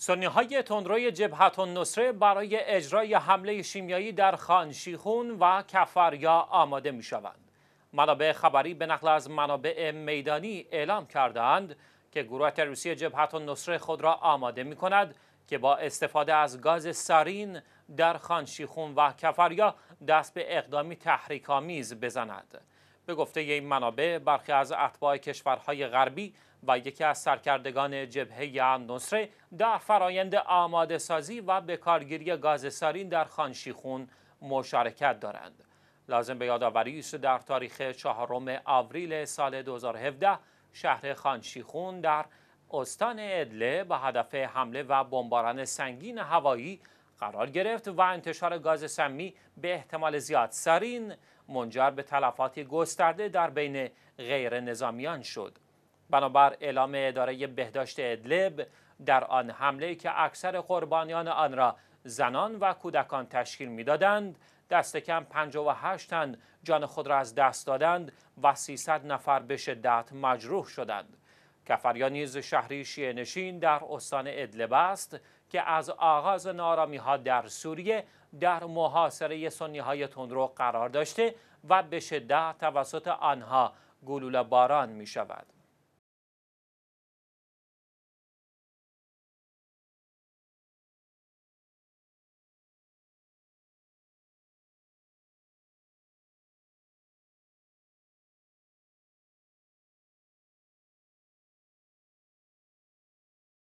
سنی های تندروی جبهت نصره برای اجرای حمله شیمیایی در خانشیخون و کفریا آماده می شوند. منابع خبری به نقل از منابع میدانی اعلام کردند که گروه تروریستی جبهت نصره خود را آماده می کند که با استفاده از گاز سرین در خانشیخون و کفریا دست به اقدامی آمیز بزند. به گفته این منابع برخی از اتباع کشورهای غربی و یکی از سرکردگان جبهه نصره در فرایند آماده سازی و بکارگیری گاز سارین در خانشیخون مشارکت دارند. لازم به یادآوری است در تاریخ چهارم آوریل سال 2017 شهر خانشیخون در استان ادله به هدف حمله و بمباران سنگین هوایی قرار گرفت و انتشار گاز سمی به احتمال زیاد سرین منجر به تلفات گسترده در بین غیر نظامیان شد. بنابر اعلام اداره بهداشت ادلب در آن حمله که اکثر قربانیان آن را زنان و کودکان تشکیل میدادند دست کم 58 تن جان خود را از دست دادند و 300 نفر به شدت مجروح شدند کفریا نیز شهری شیعه نشین در استان ادلب است که از آغاز نارامی ها در سوریه در محاصره سنی های تندرو قرار داشته و به شدت توسط آنها گلوله باران می شود.